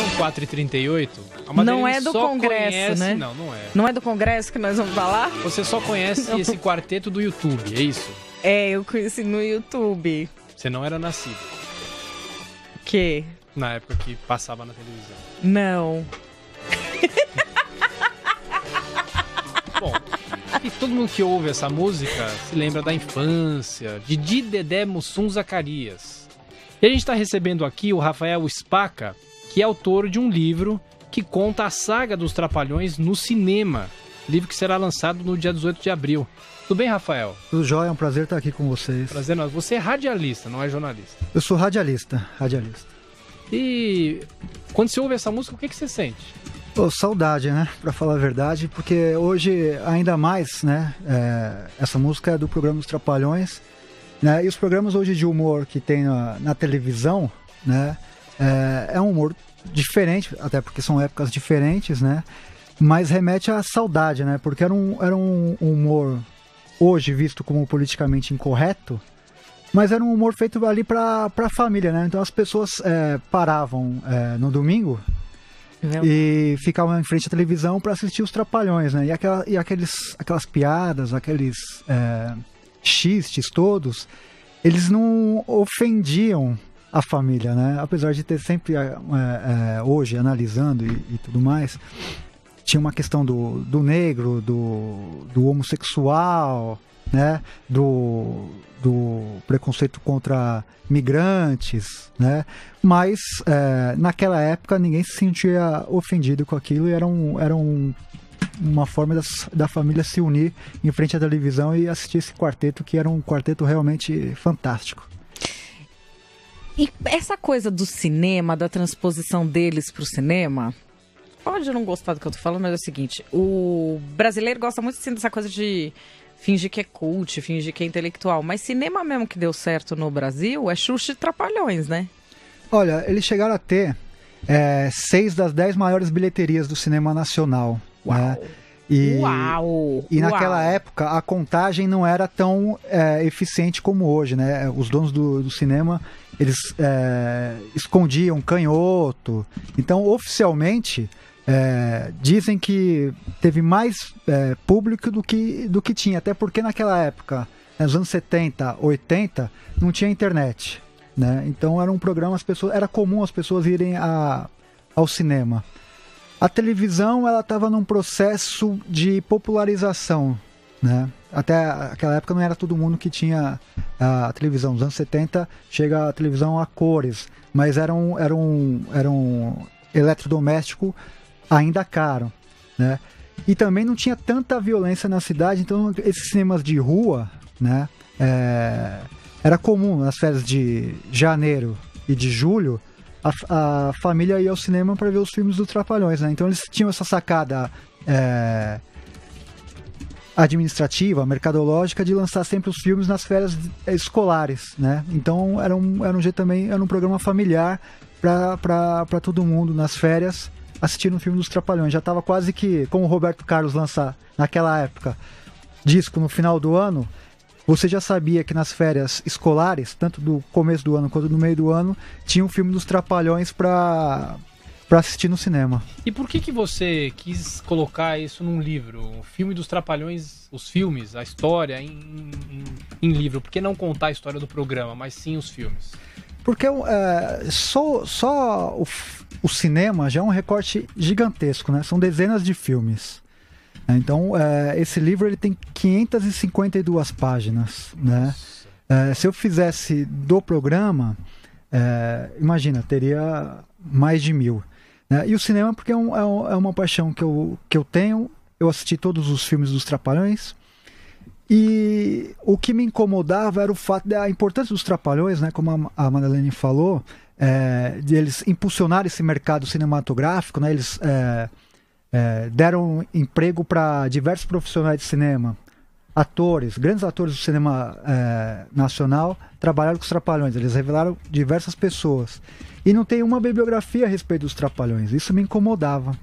são 4h38. Não é do Congresso, conhece... né? Não, não é. Não é do Congresso que nós vamos falar? Você só conhece não. esse quarteto do YouTube, é isso? É, eu conheci no YouTube. Você não era nascido. Que? Na época que passava na televisão. Não. Bom, e todo mundo que ouve essa música se lembra da infância, de Didedé Mussum Zacarias. E a gente está recebendo aqui o Rafael Spaca, que é autor de um livro que conta a saga dos Trapalhões no cinema. Livro que será lançado no dia 18 de abril. Tudo bem, Rafael? Tudo jóia, é um prazer estar aqui com vocês. Prazer é nós. Você é radialista, não é jornalista? Eu sou radialista, radialista. E quando você ouve essa música, o que, que você sente? Oh, saudade, né? Pra falar a verdade, porque hoje, ainda mais, né? É, essa música é do programa Os Trapalhões, né? E os programas hoje de humor que tem na, na televisão, né? É, é um humor diferente, até porque são épocas diferentes, né? Mas remete à saudade, né? Porque era um, era um humor hoje visto como politicamente incorreto, mas era um humor feito ali pra, pra família, né? Então as pessoas é, paravam é, no domingo e ficavam em frente à televisão para assistir os Trapalhões, né? E, aquela, e aqueles, aquelas piadas, aqueles é, xistes todos, eles não ofendiam a família, né? Apesar de ter sempre, é, é, é, hoje, analisando e, e, tudo mais, tinha uma questão do, do negro, do, do homossexual, né? Do, do preconceito contra migrantes, né? Mas é, naquela época ninguém se sentia ofendido com aquilo e era, um, era um, uma forma das, da família se unir em frente à televisão e assistir esse quarteto, que era um quarteto realmente fantástico. E essa coisa do cinema, da transposição deles para o cinema, pode não gostar do que eu tô falando, mas é o seguinte: o brasileiro gosta muito assim, dessa coisa de fingir que é cult, fingir que é intelectual. Mas cinema mesmo que deu certo no Brasil é Xuxa e Trapalhões, né? Olha, eles chegaram a ter é, seis das dez maiores bilheterias do cinema nacional. Né? Uau. Né? E, Uau! E naquela época a contagem não era tão é, eficiente como hoje, né? Os donos do, do cinema eles é, escondiam canhoto. Então, oficialmente, é, dizem que teve mais é, público do que, do que tinha, até porque naquela época, nos anos 70, 80, não tinha internet. Né? Então era um programa, as pessoas, era comum as pessoas irem a, ao cinema. A televisão ela estava num processo de popularização, né? Até aquela época não era todo mundo que tinha a televisão. Nos anos 70 chega a televisão a cores, mas era um, era um, era um eletrodoméstico ainda caro, né? E também não tinha tanta violência na cidade, então esses cinemas de rua, né? É, era comum nas férias de janeiro e de julho a, a família ia ao cinema para ver os filmes do Trapalhões, né? Então eles tinham essa sacada é, administrativa, mercadológica, de lançar sempre os filmes nas férias é, escolares, né? Então era um, era um jeito também, era um programa familiar para todo mundo nas férias assistir um filme dos Trapalhões. Já estava quase que, como o Roberto Carlos lança naquela época, disco no final do ano, você já sabia que nas férias escolares, tanto do começo do ano quanto do meio do ano, tinha um filme dos Trapalhões para para assistir no cinema. E por que que você quis colocar isso num livro? O filme dos Trapalhões, os filmes, a história em, em, em livro. Por que não contar a história do programa, mas sim os filmes? Porque é, só, só o, o cinema já é um recorte gigantesco, né? São dezenas de filmes. Então, é, esse livro ele tem 552 páginas, né? É, se eu fizesse do programa, é, imagina, teria mais de mil. Né? E o cinema, porque é, é, um, é, uma paixão que eu, que eu tenho, eu assisti todos os filmes dos Trapalhões, e o que me incomodava era o fato da importância dos Trapalhões, né? como a, a Madalene falou, é, de eles impulsionar esse mercado cinematográfico, né? eles é, é, deram emprego para diversos profissionais de cinema, atores, grandes atores do cinema é, nacional, trabalharam com os Trapalhões. Eles revelaram diversas pessoas. E não tem uma bibliografia a respeito dos Trapalhões. Isso me incomodava.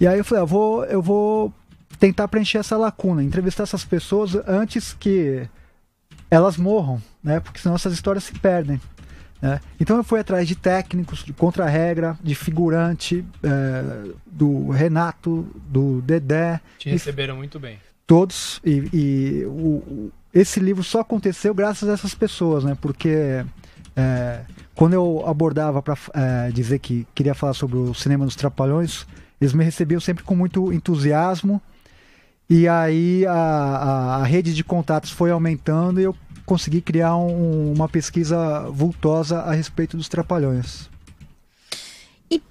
E aí eu falei, ah, vou, eu vou tentar preencher essa lacuna, entrevistar essas pessoas antes que elas morram, né? Porque senão essas histórias se perdem. Né? Então eu fui atrás de técnicos, de contra-regra, de figurante, é, do Renato, do Dedé. Te receberam e, muito bem. Todos. E, e o, esse livro só aconteceu graças a essas pessoas, né? Porque é, quando eu abordava para é, eh, dizer que queria falar sobre o cinema dos Trapalhões, eles me recebiam sempre com muito entusiasmo. E aí a, a, a rede de contatos foi aumentando e eu conseguir criar um, uma pesquisa vultosa a respeito dos trapalhões. E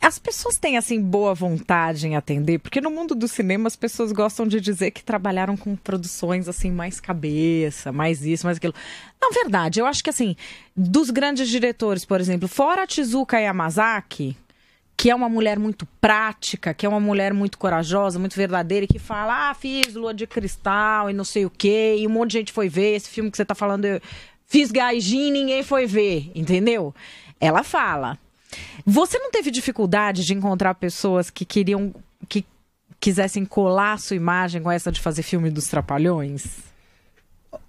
as pessoas têm, assim, boa vontade em atender? Porque no mundo do cinema as pessoas gostam de dizer que trabalharam com produções, assim, mais cabeça, mais isso, mais aquilo. Não, verdade. Eu acho que, assim, dos grandes diretores, por exemplo, fora Tizuka Yamazaki que é uma mulher muito prática, que é uma mulher muito corajosa, muito verdadeira, e que fala, ah, fiz Lua de Cristal e não sei o quê, e um monte de gente foi ver esse filme que você está falando, eu fiz Gaijin ninguém foi ver, entendeu? Ela fala. Você não teve dificuldade de encontrar pessoas que queriam, que quisessem colar a sua imagem com essa de fazer filme dos Trapalhões?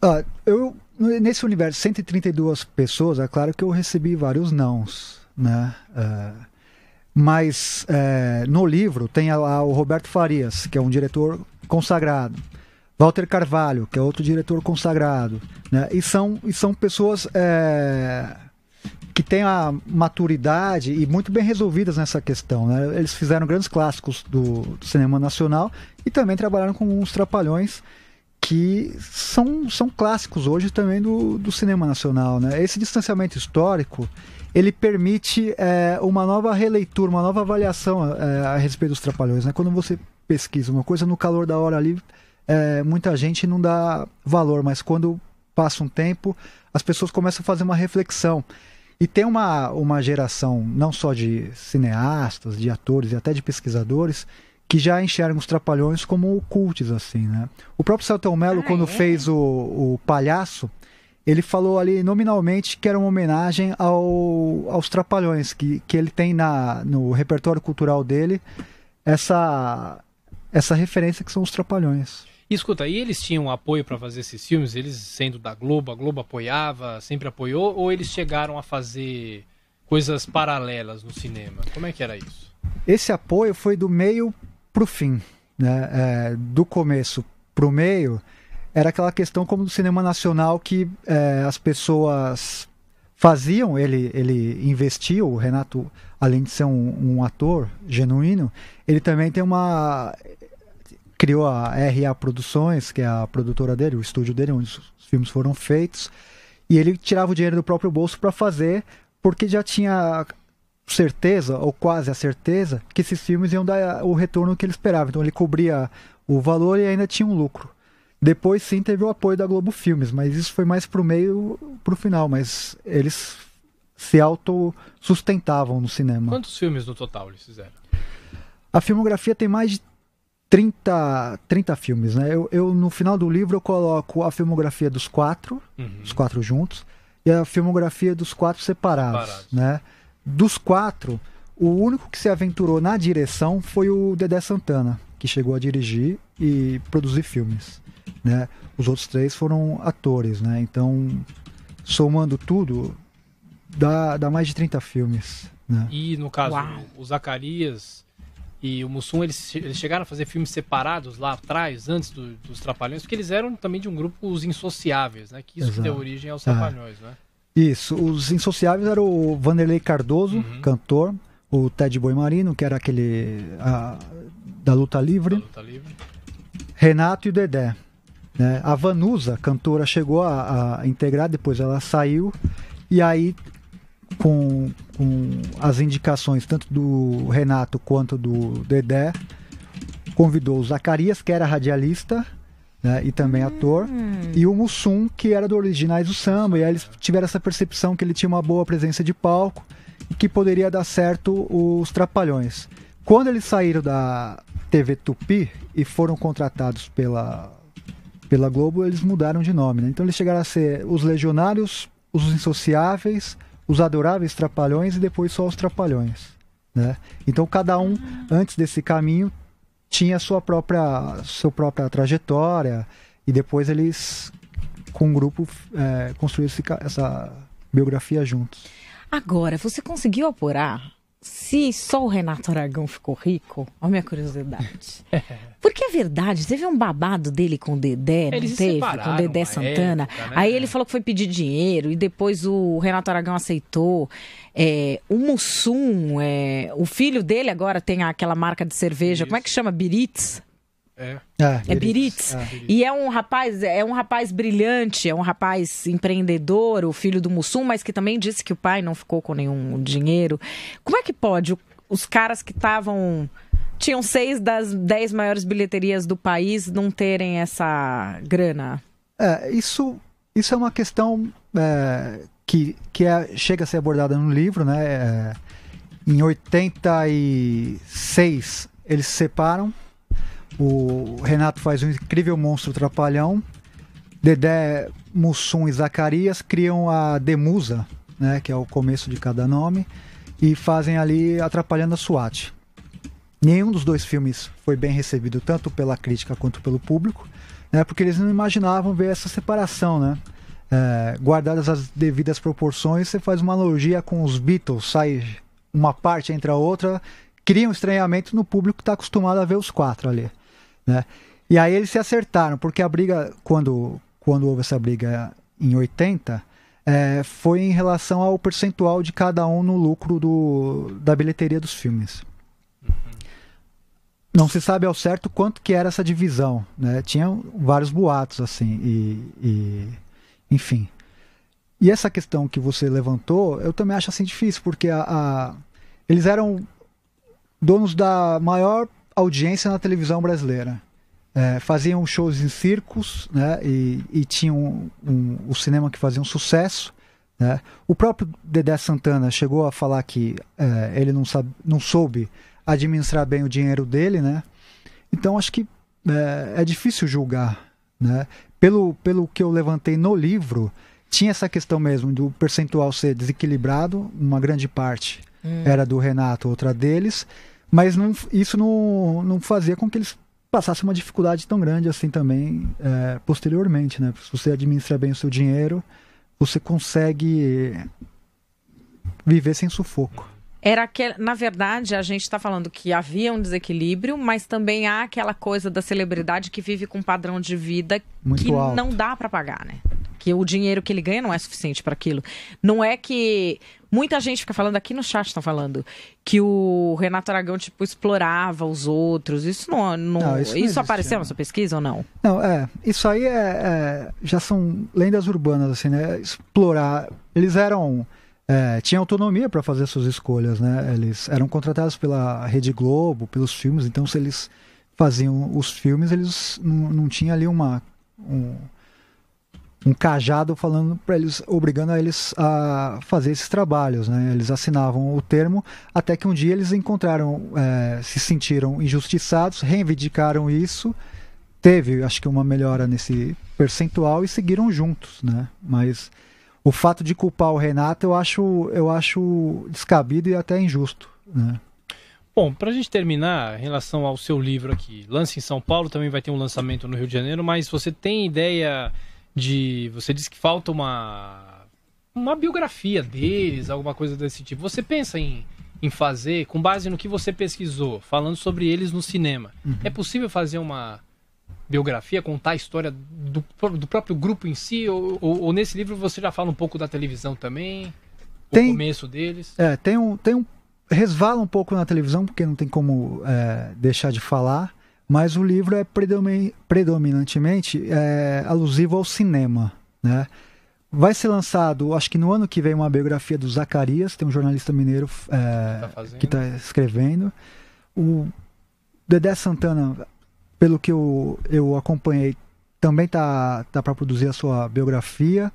Ah, eu, nesse universo, 132 pessoas, é claro que eu recebi vários nãos, né? Uh mas é, no livro tem lá o Roberto Farias, que é um diretor consagrado. Walter Carvalho, que é outro diretor consagrado. Né? E, são, e são pessoas é, que têm a maturidade e muito bem resolvidas nessa questão. Né? Eles fizeram grandes clássicos do, do cinema nacional e também trabalharam com uns trapalhões que são, são clássicos hoje também do, do cinema nacional. Né? Esse distanciamento histórico ele permite é, uma nova releitura, uma nova avaliação é, a respeito dos trapalhões. Né? Quando você pesquisa uma coisa no calor da hora ali, é, muita gente não dá valor, mas quando passa um tempo, as pessoas começam a fazer uma reflexão. E tem uma, uma geração, não só de cineastas, de atores e até de pesquisadores, que já enxergam os trapalhões como cultos, assim, né? O próprio Celton Mello, ah, quando é? fez o, o Palhaço, ele falou ali nominalmente que era uma homenagem ao, aos Trapalhões, que, que ele tem na, no repertório cultural dele essa, essa referência que são os Trapalhões. E, escuta, e eles tinham apoio para fazer esses filmes? Eles sendo da Globo, a Globo apoiava, sempre apoiou? Ou eles chegaram a fazer coisas paralelas no cinema? Como é que era isso? Esse apoio foi do meio pro fim, né? É, do começo pro meio era aquela questão como do cinema nacional que é, as pessoas faziam, ele, ele investiu, o Renato, além de ser um, um ator genuíno, ele também tem uma. criou a RA Produções, que é a produtora dele, o estúdio dele, onde os filmes foram feitos, e ele tirava o dinheiro do próprio bolso para fazer, porque já tinha certeza, ou quase a certeza, que esses filmes iam dar o retorno que ele esperava. Então ele cobria o valor e ainda tinha um lucro. Depois sim teve o apoio da Globo Filmes, mas isso foi mais pro meio, pro final, mas eles se autossustentavam no cinema. Quantos filmes no total eles fizeram? A filmografia tem mais de 30, 30 filmes, né? Eu, eu, no final do livro eu coloco a filmografia dos quatro, uhum. os quatro juntos, e a filmografia dos quatro separados, separados, né? Dos quatro, o único que se aventurou na direção foi o Dedé Santana, que chegou a dirigir e produzir filmes. Né? Os outros três foram atores, né? Então, somando tudo, dá, dá mais de 30 filmes. Né? E, no caso, Uau. o Zacarias e o Mussum, eles, eles chegaram a fazer filmes separados lá atrás, antes do, dos Trapalhões, porque eles eram também de um grupo, os Insociáveis, né? Que isso deu origem aos Trapalhões, é. né? Isso, os Insociáveis eram o Vanderlei Cardoso, uhum. cantor, o Ted Boi Marino, que era aquele a, da, luta livre, da Luta Livre, Renato e o Dedé. Né? A Vanusa, cantora, chegou a, a integrar, depois ela saiu. E aí com, com, as indicações tanto do Renato quanto do Dedé, convidou o Zacarias, que era radialista né, e também hum. ator, e o Mussum, que era do Originais do Samba, e aí eles tiveram essa percepção que ele tinha uma boa presença de palco, que poderia dar certo os Trapalhões. Quando eles saíram da, TV Tupi e foram contratados pela, pela Globo, eles mudaram de nome. Né? Então eles chegaram a ser os Legionários, os Insociáveis, os Adoráveis Trapalhões e depois só os Trapalhões. Né? Então cada um, uhum. antes desse caminho, tinha sua própria, sua própria trajetória e depois eles, com o um grupo, é, construíram essa biografia juntos. Agora, você conseguiu apurar se só o Renato Aragão ficou rico, olha a minha curiosidade. É. Porque é verdade, teve um babado dele com o Dedé, Eles não teve? Com o Dedé Santana. Época, né? Aí ele falou que foi pedir dinheiro e depois o Renato Aragão aceitou. É, o Mussum, é, o filho dele agora tem aquela marca de cerveja, Isso. como é que chama? Biritz? É. é, é Biritz. É. e é um rapaz, é um rapaz brilhante, é um rapaz empreendedor, o filho do Mussum, mas que também disse que o pai não ficou com nenhum dinheiro. Como é que pode? Os caras que estavam. Tinham seis das dez maiores bilheterias do país não terem essa grana. É, isso, isso é uma questão é, que, que é, chega a ser abordada no livro, né? É, em 86, eles se separam o Renato faz um incrível monstro trapalhão. Dedé, Mussum e Zacarias criam a Demusa, né, que é o começo de cada nome, e fazem ali atrapalhando a SWAT. Nenhum dos dois filmes foi bem recebido tanto pela crítica quanto pelo público, né, porque eles não imaginavam ver essa separação, né? É, guardadas as devidas proporções, você faz uma analogia com os Beatles, sai uma parte entre a outra, cria um estranhamento no público que está acostumado a ver os quatro ali. Né? E aí eles se acertaram, porque a briga, quando, quando houve essa briga em 80, é, foi em relação ao percentual de cada um no lucro do, da bilheteria dos filmes. Uhum. Não se sabe ao certo quanto que era essa divisão, né? Tinham vários boatos, assim, e, e enfim. E essa questão que você levantou, eu também acho assim difícil, porque a, a, eles eram donos da maior audiência na televisão brasileira. É, faziam shows em circos, né? E, e tinham um, um, o cinema que fazia um sucesso. Né? O próprio Dedé Santana chegou a falar que é, ele não, sabe, não soube administrar bem o dinheiro dele, né? Então acho que é, é, difícil julgar, né? Pelo, pelo que eu levantei no livro, tinha essa questão mesmo do percentual ser desequilibrado, uma grande parte hum. era do Renato, outra deles. Mas não, isso não, não fazia com que eles passassem uma dificuldade tão grande assim também é, posteriormente, né? Se você administra bem o seu dinheiro, você consegue viver sem sufoco. Era que, na verdade, a gente está falando que havia um desequilíbrio, mas também há aquela coisa da celebridade que vive com um padrão de vida Muito que alto. não dá para pagar, né? que o dinheiro que ele ganha não é suficiente para aquilo. Não é que muita gente fica falando aqui no chat está falando que o Renato Aragão tipo explorava os outros. Isso não, não, não isso, não isso apareceu né? na sua pesquisa ou não? Não, é, isso aí é, é, já são lendas urbanas assim, né? Explorar, eles eram é, tinha autonomia para fazer suas escolhas, né? Eles eram contratados pela Rede Globo, pelos filmes, então se eles faziam os filmes, eles não, não tinha ali uma um, um cajado falando para eles, obrigando a eles a fazer esses trabalhos, né? Eles assinavam o termo até que um dia eles encontraram, é, se sentiram injustiçados, reivindicaram isso, teve, acho que uma melhora nesse percentual e seguiram juntos, né? Mas o fato de culpar o Renato eu acho, eu acho descabido e até injusto, né? Bom, para a gente terminar, em relação ao seu livro aqui, Lance em São Paulo, também vai ter um lançamento no Rio de Janeiro, mas você tem ideia de. Você disse que falta uma. Uma biografia deles, alguma coisa desse tipo. Você pensa em, em fazer, com base no que você pesquisou, falando sobre eles no cinema. Uhum. É possível fazer uma biografia, contar a história do, do próprio grupo em si? Ou, ou, ou, nesse livro você já fala um pouco da televisão também? Tem, o começo deles? É, tem um, tem um. Resvala um pouco na televisão, porque não tem como é, deixar de falar mas o livro é predominantemente é, alusivo ao cinema, né? Vai ser lançado, acho que no ano que vem, uma biografia do Zacarias, tem um jornalista mineiro é, tá que está escrevendo. O Dedé Santana, pelo que eu, eu acompanhei, também tá, tá para produzir a sua biografia,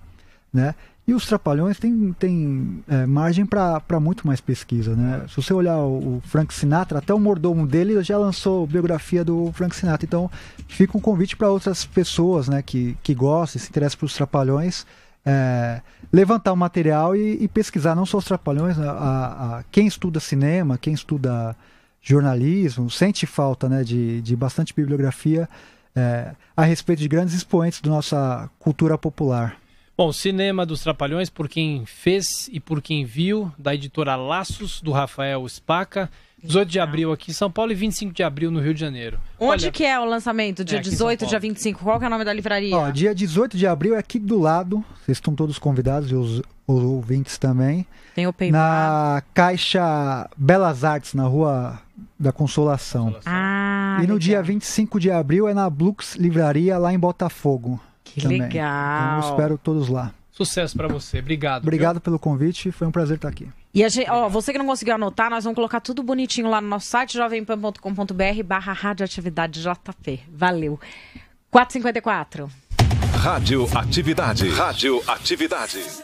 né? E os Trapalhões têm tem, é, margem para muito mais pesquisa, né? É. Se você olhar o, o, Frank Sinatra, até o mordomo dele já lançou biografia do Frank Sinatra. Então, fica um convite para outras pessoas né, que, que gostem, se interessam pelos Trapalhões, é, levantar o material e, e, pesquisar não só os Trapalhões, a, a, a, quem estuda cinema, quem estuda jornalismo, sente falta né, de, de bastante bibliografia é, a respeito de grandes expoentes da nossa cultura popular. Bom, Cinema dos Trapalhões, por quem fez e por quem viu, da editora Laços, do Rafael Spaca. 18 de abril aqui em São Paulo e 25 de abril no Rio de Janeiro. Onde Olha... que é o lançamento? Dia é, 18, dia 25? Qual que é o nome da livraria? Ó, dia 18 de abril é aqui do lado. Vocês estão todos convidados e os, os ouvintes também. Tem o PayPal. Na Caixa Belas Artes, na Rua da Consolação. Consolação. Ah, e no legal. dia 25 de abril é na Blux Livraria, lá em Botafogo. Que também. legal. Então, eu espero todos lá. Sucesso para você. Obrigado. Obrigado viu? pelo convite. Foi um prazer estar aqui. E a gente, ó, você que não conseguiu anotar, nós vamos colocar tudo bonitinho lá no nosso site, jovempan.com.br barra radioatividade JP. Valeu. 454. Rádio Atividade. Rádio Atividade.